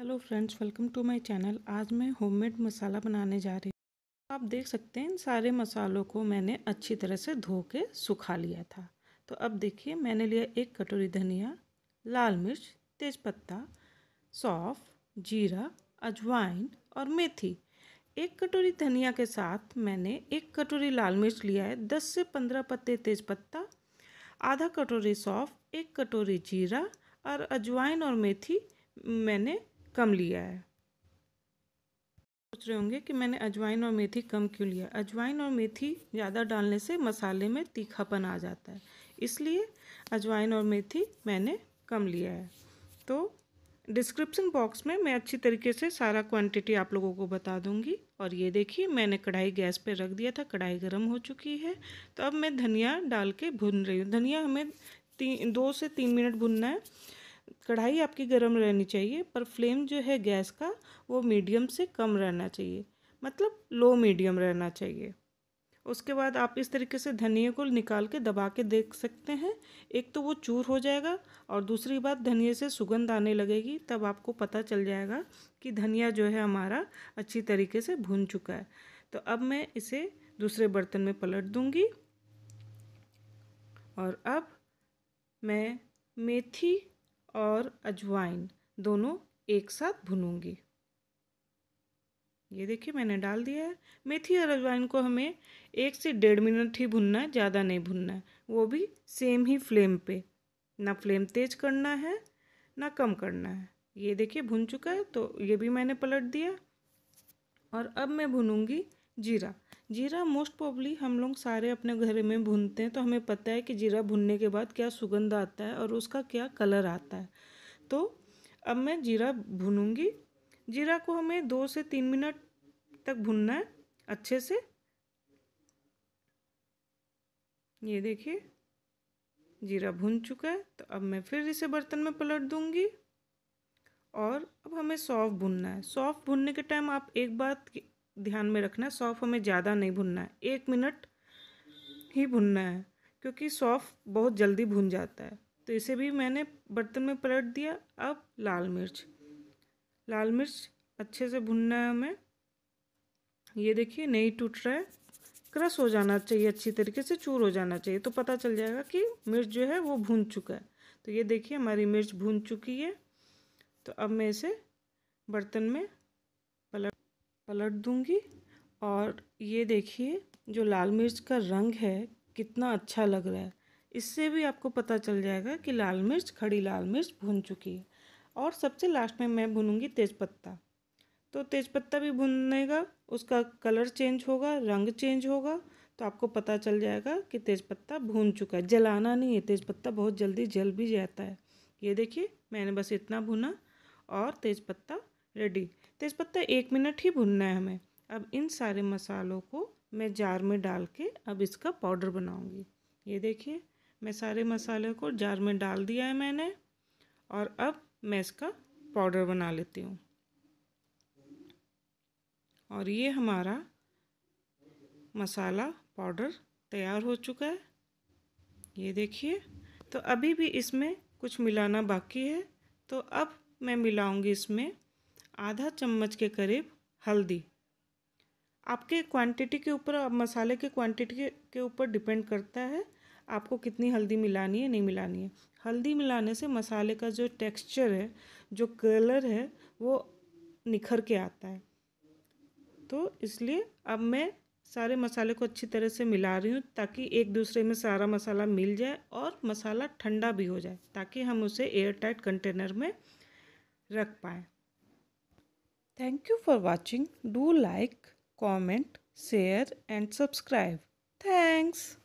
Hello friends welcome to my channel आज मैं homemade मसाला बनाने जा रही हूँ आप देख सकते हैं इन सारे मसालों को मैंने अच्छी तरह से धो के सुखा लिया था तो अब देखिए मैंने लिया एक कटोरी धनिया लाल मिर्च तेज़पत्ता सौफ जीरा अजवाइन और मेथी एक कटोरी धनिया के साथ मैंने एक कटोरी लाल मिर्च लिया है दस से पंद्रह पत्ते पत्ता आधा कटोरी सौफ एक कटोरी जीरा और अजवाइन और मेथी मैंने कम लिया है सोच रहे होंगे कि मैंने अजवाइन और मेथी कम क्यों लिया अजवाइन और मेथी ज़्यादा डालने से मसाले में तीखापन आ जाता है इसलिए अजवाइन और मेथी मैंने कम लिया है तो डिस्क्रिप्शन बॉक्स में मैं अच्छी तरीके से सारा क्वांटिटी आप लोगों को बता दूंगी और ये देखिए मैंने कढ़ाई गैस पे रख दिया था कढ़ाई गर्म हो चुकी है तो अब मैं धनिया डाल के भून रही हूँ धनिया हमें तीन दो से तीन मिनट भुनना है कढ़ाई आपकी गर्म रहनी चाहिए पर फ्लेम जो है गैस का वो मीडियम से कम रहना चाहिए मतलब लो मीडियम रहना चाहिए उसके बाद आप इस तरीके से धनिए को निकाल के दबा के देख सकते हैं एक तो वो चूर हो जाएगा और दूसरी बात धनिए से सुगंध आने लगेगी तब आपको पता चल जाएगा कि धनिया जो है हमारा अच्छी तरीके से भून चुका है तो अब मैं इसे दूसरे बर्तन में पलट दूँगी और अब मैं मेथी और अजवाइन दोनों एक साथ भुनूंगी ये देखिए मैंने डाल दिया है मेथी और अजवाइन को हमें एक से डेढ़ मिनट ही भुनना है ज़्यादा नहीं भुनना है वो भी सेम ही फ्लेम पे ना फ्लेम तेज करना है ना कम करना है ये देखिए भुन चुका है तो ये भी मैंने पलट दिया और अब मैं भुनूंगी जीरा जीरा मोस्ट प्रॉब्ली हम लोग सारे अपने घर में भूनते हैं तो हमें पता है कि जीरा भुनने के बाद क्या सुगंध आता है और उसका क्या कलर आता है तो अब मैं जीरा भूनूंगी जीरा को हमें दो से तीन मिनट तक भुनना है अच्छे से ये देखिए जीरा भुन चुका है तो अब मैं फिर इसे बर्तन में पलट दूंगी और अब हमें सौफ़ भुनना है सौफ़ भुनने के टाइम आप एक बात ध्यान में रखना है सौफ हमें ज़्यादा नहीं भुनना है एक मिनट ही भुनना है क्योंकि सौफ बहुत जल्दी भुन जाता है तो इसे भी मैंने बर्तन में पलट दिया अब लाल मिर्च लाल मिर्च अच्छे से भुनना है हमें ये देखिए नहीं टूट रहा है क्रस हो जाना चाहिए अच्छी तरीके से चूर हो जाना चाहिए तो पता चल जाएगा कि मिर्च जो है वो भून चुका है तो ये देखिए हमारी मिर्च भून चुकी है तो अब मैं इसे बर्तन में पलट पलट दूँगी और ये देखिए जो लाल मिर्च का रंग है कितना अच्छा लग रहा है इससे भी आपको पता चल जाएगा कि लाल मिर्च खड़ी लाल मिर्च भुन चुकी है और सबसे लास्ट में मैं तेज़ तेज़पत्ता तो तेज़पत्ता भी भुनेगा उसका कलर चेंज होगा रंग चेंज होगा तो आपको पता चल जाएगा कि तेज़पत्ता भून चुका है जलाना नहीं है तेज़पत्ता बहुत जल्दी जल भी जाता है ये देखिए मैंने बस इतना भुना और तेज़पत्ता रेडी तेज़पत्ता एक मिनट ही भुनना है हमें अब इन सारे मसालों को मैं जार में डाल के अब इसका पाउडर बनाऊंगी ये देखिए मैं सारे मसाले को जार में डाल दिया है मैंने और अब मैं इसका पाउडर बना लेती हूँ और ये हमारा मसाला पाउडर तैयार हो चुका है ये देखिए तो अभी भी इसमें कुछ मिलाना बाकी है तो अब मैं मिलाऊंगी इसमें आधा चम्मच के करीब हल्दी आपके क्वांटिटी के ऊपर मसाले के क्वांटिटी के ऊपर डिपेंड करता है आपको कितनी हल्दी मिलानी है नहीं मिलानी है हल्दी मिलाने से मसाले का जो टेक्सचर है जो कलर है वो निखर के आता है तो इसलिए अब मैं सारे मसाले को अच्छी तरह से मिला रही हूँ ताकि एक दूसरे में सारा मसाला मिल जाए और मसाला ठंडा भी हो जाए ताकि हम उसे एयर टाइट कंटेनर में रख पाएँ Thank you for watching. Do like, comment, share and subscribe. Thanks.